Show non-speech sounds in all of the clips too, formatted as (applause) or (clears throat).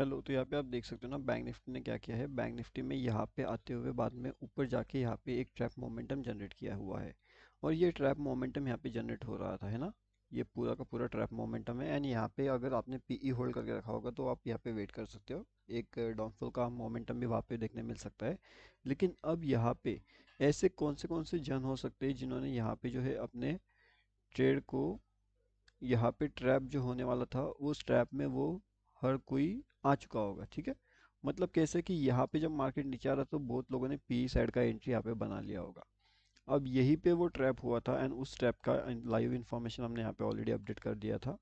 hello तो यहाँ पे आप देख सकते हो ना बैंक निफ्टी ने क्या किया है बैंक निफ्टी में यहाँ पे आते हुए बाद में ऊपर जाके यहाँ पे एक ट्रैप मोमेंटम जनरेट किया हुआ है और ये ट्रैप मोमेंटम यहाँ पे जनरेट हो रहा था है ना ये पूरा का पूरा ट्रैप मोमेंटम है एंड यहाँ पे अगर आपने पीई e होल्ड करके रखा होगा तो आप यहाँ पे वेट कर सकते हो एक डाउनफॉल का मोमेंटम भी वहाँ पे देखने मिल सकता है लेकिन अब यहाँ पे ऐसे कौन से कौन से जन हो सकते हैं जिन्होंने यहाँ पे जो है अपने ट्रेड को यहाँ पे ट्रैप जो होने वाला था उस ट्रैप में वो हर कोई आ चुका होगा ठीक है मतलब कैसे कि यहाँ पे जब मार्केट नीचे आ रहा तो बहुत लोगों ने पी साइड का एंट्री यहाँ पे बना लिया होगा अब यहीं पे वो ट्रैप हुआ था एंड उस ट्रैप का लाइव इन्फॉर्मेशन हमने यहाँ पे ऑलरेडी अपडेट कर दिया था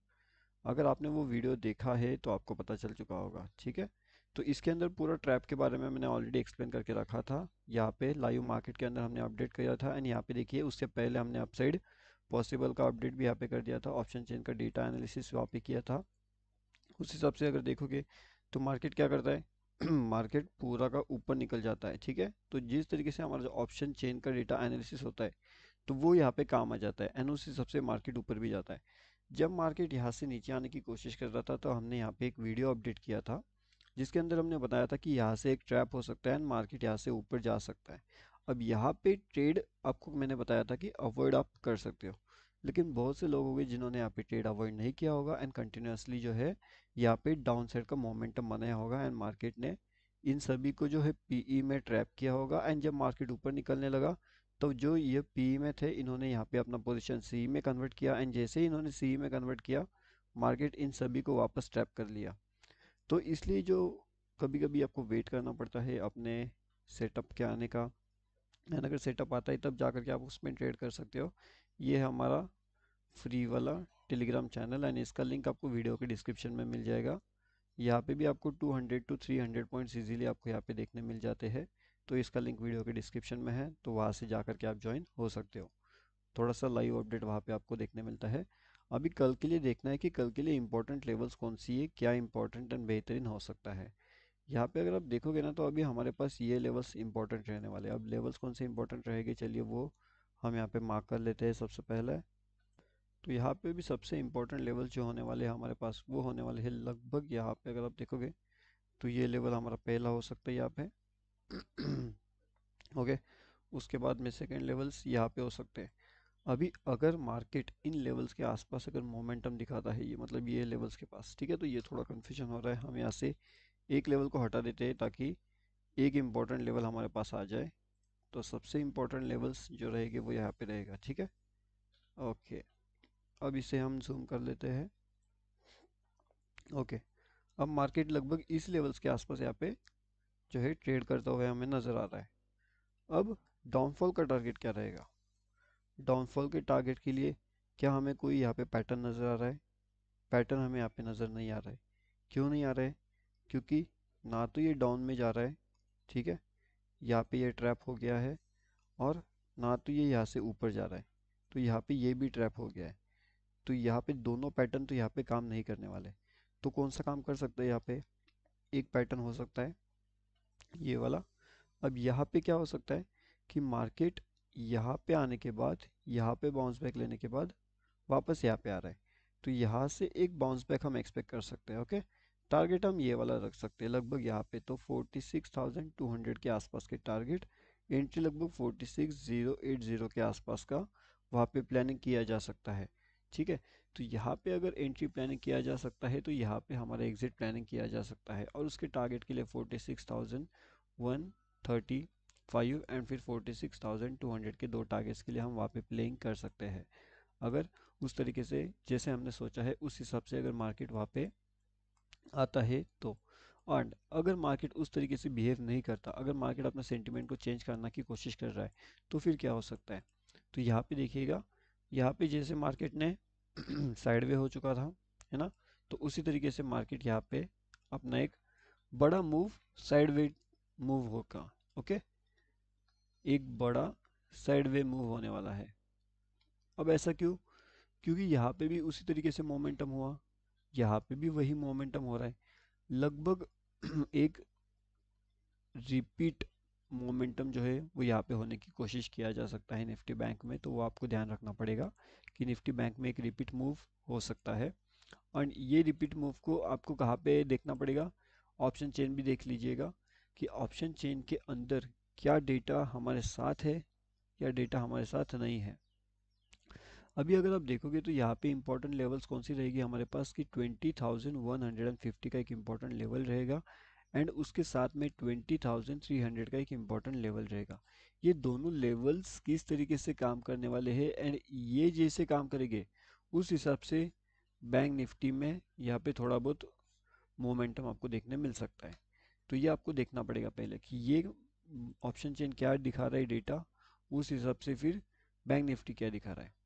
अगर आपने वो वीडियो देखा है तो आपको पता चल चुका होगा ठीक है तो इसके अंदर पूरा ट्रैप के बारे में मैंने ऑलरेडी एक्सप्लेन करके रखा था यहाँ पे लाइव मार्केट के अंदर हमने अपडेट किया था एंड यहाँ पे देखिए उससे पहले हमने अपसाइड पॉसिबल का अपडेट भी यहाँ पे कर दिया था ऑप्शन चेंज का डेटा एनालिसिस वहाँ पे किया था उस हिसाब से अगर देखोगे तो मार्केट क्या करता है मार्केट (clears throat) पूरा का ऊपर निकल जाता है ठीक है तो जिस तरीके से हमारा जो ऑप्शन चेन का डेटा एनालिसिस होता है तो वो यहाँ पे काम आ जाता है एंड उस हिसाब से मार्केट ऊपर भी जाता है जब मार्केट यहाँ से नीचे आने की कोशिश कर रहा था तो हमने यहाँ पे एक वीडियो अपडेट किया था जिसके अंदर हमने बताया था कि यहाँ से एक ट्रैप हो सकता है एंड मार्केट यहाँ से ऊपर जा सकता है अब यहाँ पे ट्रेड आपको मैंने बताया था कि अवॉइड आप कर सकते हो लेकिन बहुत से लोग होंगे जिन्होंने यहाँ पे ट्रेड अवॉइड नहीं किया होगा एंड कंटिन्यूसली जो है यहाँ पे डाउन साइड का मोमेंटम बनाया होगा एंड मार्केट ने इन सभी को जो है पीई e में ट्रैप किया होगा एंड जब मार्केट ऊपर निकलने लगा तो जो ये पीई e में थे इन्होंने यहाँ पे अपना पोजीशन सी e में कन्वर्ट किया एंड जैसे ही इन्होंने सी में कन्वर्ट किया मार्केट इन सभी को वापस ट्रैप कर लिया तो इसलिए जो कभी कभी आपको वेट करना पड़ता है अपने सेटअप के आने का एंड अगर सेटअप आता है तब जा के आप उसमें ट्रेड कर सकते हो ये हमारा फ्री वाला टेलीग्राम चैनल एंड इसका लिंक आपको वीडियो के डिस्क्रिप्शन में मिल जाएगा यहाँ पे भी आपको 200 टू 300 पॉइंट्स इजीली आपको यहाँ पे देखने मिल जाते हैं तो इसका लिंक वीडियो के डिस्क्रिप्शन में है तो वहाँ से जा करके आप ज्वाइन हो सकते हो थोड़ा सा लाइव अपडेट वहाँ पे आपको देखने मिलता है अभी कल के लिए देखना है कि कल के लिए इंपॉर्टेंट लेवल्स कौन सी है क्या इंपॉर्टेंट एंड बेहतरीन हो सकता है यहाँ पे अगर आप देखोगे ना तो अभी हमारे पास ये लेवल्स इंपॉर्टेंट रहने वाले अब लेवल्स कौन से इंपॉर्टेंट रहेगी चलिए वो हम यहाँ पे मार्क कर लेते हैं सबसे पहले तो यहाँ पे भी सबसे इम्पोर्टेंट लेवल जो होने वाले हैं हमारे पास वो होने वाले हैं लगभग यहाँ पे अगर आप देखोगे तो ये लेवल हमारा पहला हो सकता है यहाँ पे ओके (clears throat) उसके बाद में सेकेंड लेवल्स यहाँ पे हो सकते हैं अभी अगर मार्केट इन लेवल्स के आसपास अगर मोमेंटम दिखाता है ये मतलब ये लेवल्स के पास ठीक है तो ये थोड़ा कन्फ्यूजन हो रहा है हम यहाँ से एक लेवल को हटा देते हैं ताकि एक इम्पॉर्टेंट लेवल हमारे पास आ जाए तो सबसे इम्पोर्टेंट लेवल्स जो रहेगी वो यहाँ पे रहेगा ठीक है ओके अब इसे हम जूम कर लेते हैं ओके अब मार्केट लगभग इस लेवल्स के आसपास यहाँ पे जो है ट्रेड करता हुआ हमें नज़र आ रहा है अब डाउनफॉल का टारगेट क्या रहेगा डाउनफॉल के टारगेट के लिए क्या हमें कोई यहाँ पे पैटर्न नज़र आ रहा है पैटर्न हमें यहाँ पे नज़र नहीं आ रहा है क्यों नहीं आ रहा है क्योंकि ना तो ये डाउन में जा रहा है ठीक है यहाँ पे ये ट्रैप हो गया है और ना तो ये यहाँ से ऊपर जा रहा है तो यहाँ पे ये भी ट्रैप हो गया है तो यहाँ पे दोनों पैटर्न तो यहाँ पे काम नहीं करने वाले तो कौन सा काम कर सकता है यहाँ पे एक पैटर्न हो सकता है ये वाला अब यहाँ पे क्या हो सकता है कि मार्केट यहाँ पे आने के बाद यहाँ पे बाउंस बैक लेने के बाद वापस यहाँ पे आ रहा है तो यहाँ से एक बाउंस बैक हम एक्सपेक्ट कर सकते हैं ओके टारगेट हम ये वाला रख सकते हैं लगभग यहाँ पे तो 46,200 के आसपास के टारगेट एंट्री लगभग 46,080 के आसपास का वहाँ पे प्लानिंग किया जा सकता है ठीक है तो यहाँ पे अगर एंट्री प्लानिंग किया जा सकता है तो यहाँ पे हमारा एग्जिट प्लानिंग किया जा सकता है और उसके टारगेट के लिए forty six thousand one thirty five and फिर forty six thousand two hundred के दो टारगेट्स के लिए हम वहाँ पे प्लेइंग कर सकते हैं अगर उस तरीके से जैसे हमने सोचा है उस हिसाब से अगर मार्केट वहाँ पे आता है तो एंड अगर मार्केट उस तरीके से बिहेव नहीं करता अगर मार्केट अपना सेंटिमेंट को चेंज करने की कोशिश कर रहा है तो फिर क्या हो सकता है तो यहाँ पे देखिएगा यहाँ पे जैसे मार्केट ने (clears throat) साइडवे हो चुका था है ना तो उसी तरीके से मार्केट यहाँ पे अपना एक बड़ा मूव साइडवे मूव होगा ओके एक बड़ा साइडवे मूव होने वाला है अब ऐसा क्यों क्योंकि यहाँ पे भी उसी तरीके से मोमेंटम हुआ यहाँ पे भी वही मोमेंटम हो रहा है लगभग (clears throat) एक रिपीट मोमेंटम जो है वो यहाँ पे होने की कोशिश किया जा सकता है निफ्टी बैंक में तो वो आपको ध्यान रखना पड़ेगा कि निफ्टी बैंक में एक रिपीट मूव हो सकता है और ये रिपीट मूव को आपको कहाँ पे देखना पड़ेगा ऑप्शन चेन भी देख लीजिएगा कि ऑप्शन चेन के अंदर क्या डेटा हमारे साथ है या डेटा हमारे साथ नहीं है अभी अगर आप देखोगे तो यहाँ पे इम्पोर्टेंट लेवल्स कौन सी रहेगी हमारे पास कि फिफ्टी का एक इम्पॉर्टेंट लेवल रहेगा एंड उसके साथ में ट्वेंटी थाउजेंड थ्री हंड्रेड का एक इम्पॉर्टेंट लेवल रहेगा ये दोनों लेवल्स किस तरीके से काम करने वाले हैं एंड ये जैसे काम करेंगे उस हिसाब से बैंक निफ्टी में यहाँ पे थोड़ा बहुत मोमेंटम आपको देखने मिल सकता है तो ये आपको देखना पड़ेगा पहले कि ये ऑप्शन चेन क्या दिखा रहा है डेटा उस हिसाब से फिर बैंक निफ्टी क्या दिखा रहा है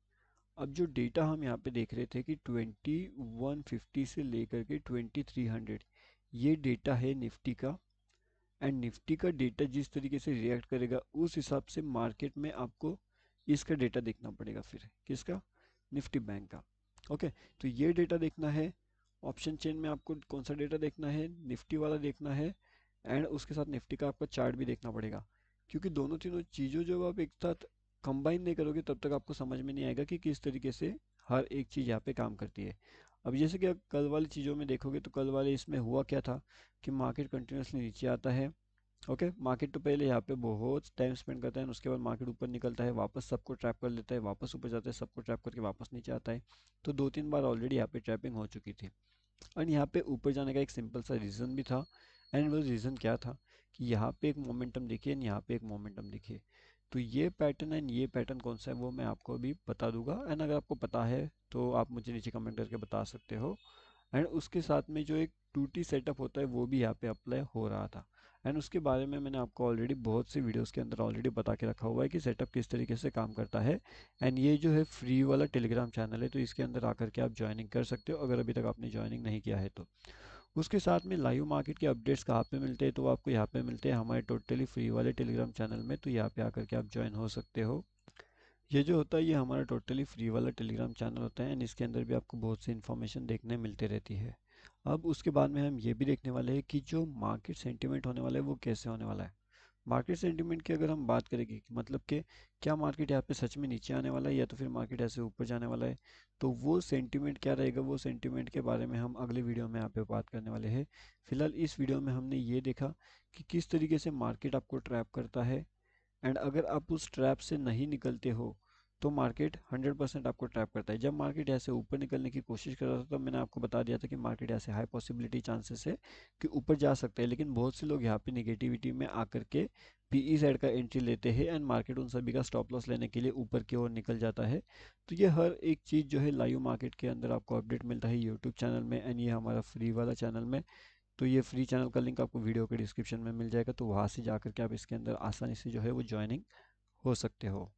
अब जो डेटा हम यहाँ पे देख रहे थे कि 2150 से लेकर के 2300 ये डेटा है निफ्टी का एंड निफ्टी का डेटा जिस तरीके से रिएक्ट करेगा उस हिसाब से मार्केट में आपको इसका डेटा देखना पड़ेगा फिर किसका निफ्टी बैंक का ओके तो ये डेटा देखना है ऑप्शन चेन में आपको कौन सा डेटा देखना है निफ्टी वाला देखना है एंड उसके साथ निफ्टी का आपका चार्ट भी देखना पड़ेगा क्योंकि दोनों तीनों चीज़ों जब आप एक साथ कंबाइन नहीं करोगे तब तक आपको समझ में नहीं आएगा कि किस तरीके से हर एक चीज़ यहाँ पे काम करती है अब जैसे कि आप कल वाली चीज़ों में देखोगे तो कल वाले इसमें हुआ क्या था कि मार्केट कंटिन्यूसली नीचे आता है ओके okay, मार्केट तो पहले यहाँ पे बहुत टाइम स्पेंड करता है उसके बाद मार्केट ऊपर निकलता है वापस सबको ट्रैप कर लेता है वापस ऊपर जाता है सबको ट्रैप करके वापस नीचे आता है तो दो तीन बार ऑलरेडी यहाँ पे ट्रैपिंग हो चुकी थी एंड यहाँ पे ऊपर जाने का एक सिंपल सा रीज़न भी था एंड वो रीज़न क्या था कि यहाँ पे एक मोमेंटम देखिए एंड यहाँ पे एक मोमेंटम देखिए तो ये पैटर्न एंड ये पैटर्न कौन सा है वो मैं आपको अभी बता दूंगा एंड अगर आपको पता है तो आप मुझे नीचे कमेंट करके बता सकते हो एंड उसके साथ में जो एक टूटी सेटअप होता है वो भी यहाँ पे अप्लाई हो रहा था एंड उसके बारे में मैंने आपको ऑलरेडी बहुत सी वीडियोस के अंदर ऑलरेडी बता के रखा हुआ है कि सेटअप किस तरीके से काम करता है एंड ये जो है फ्री वाला टेलीग्राम चैनल है तो इसके अंदर आकर के आप ज्वाइनिंग कर सकते हो अगर अभी तक आपने ज्वाइनिंग नहीं किया है तो उसके साथ में लाइव मार्केट के अपडेट्स कहाँ पे मिलते हैं तो आपको यहाँ पे मिलते हैं हमारे टोटली फ्री वाले टेलीग्राम चैनल में तो यहाँ पे आकर के आप ज्वाइन हो सकते हो ये जो होता है ये हमारा टोटली फ्री वाला टेलीग्राम चैनल होता है एंड इसके अंदर भी आपको बहुत सी इन्फॉर्मेशन देखने मिलते रहती है अब उसके बाद में हम ये भी देखने वाले हैं कि जो मार्केट सेंटिमेंट होने वाला है वो कैसे होने वाला है मार्केट सेंटीमेंट की अगर हम बात करेंगे मतलब कि क्या मार्केट यहाँ पे सच में नीचे आने वाला है या तो फिर मार्केट ऐसे ऊपर जाने वाला है तो वो सेंटीमेंट क्या रहेगा वो सेंटीमेंट के बारे में हम अगले वीडियो में यहाँ पे बात करने वाले हैं फिलहाल इस वीडियो में हमने ये देखा कि किस तरीके से मार्केट आपको ट्रैप करता है एंड अगर आप उस ट्रैप से नहीं निकलते हो तो मार्केट 100 परसेंट आपको ट्रैप करता है जब मार्केट ऐसे ऊपर निकलने की कोशिश कर रहा था तो मैंने आपको बता दिया था कि मार्केट ऐसे हाई पॉसिबिलिटी चांसेस है कि ऊपर जा सकते हैं लेकिन बहुत से लोग यहाँ पे निगेटिविटी में आकर के ई साइड e का एंट्री लेते हैं एंड मार्केट उन सभी का स्टॉप लॉस लेने के लिए ऊपर की ओर निकल जाता है तो ये हर एक चीज़ जो है लाइव मार्केट के अंदर आपको अपडेट मिलता है यूट्यूब चैनल में एंड ये हमारा फ्री वाला चैनल में तो ये फ्री चैनल का लिंक आपको वीडियो के डिस्क्रिप्शन में मिल जाएगा तो वहाँ से जा के आप इसके अंदर आसानी से जो है वो ज्वाइनिंग हो सकते हो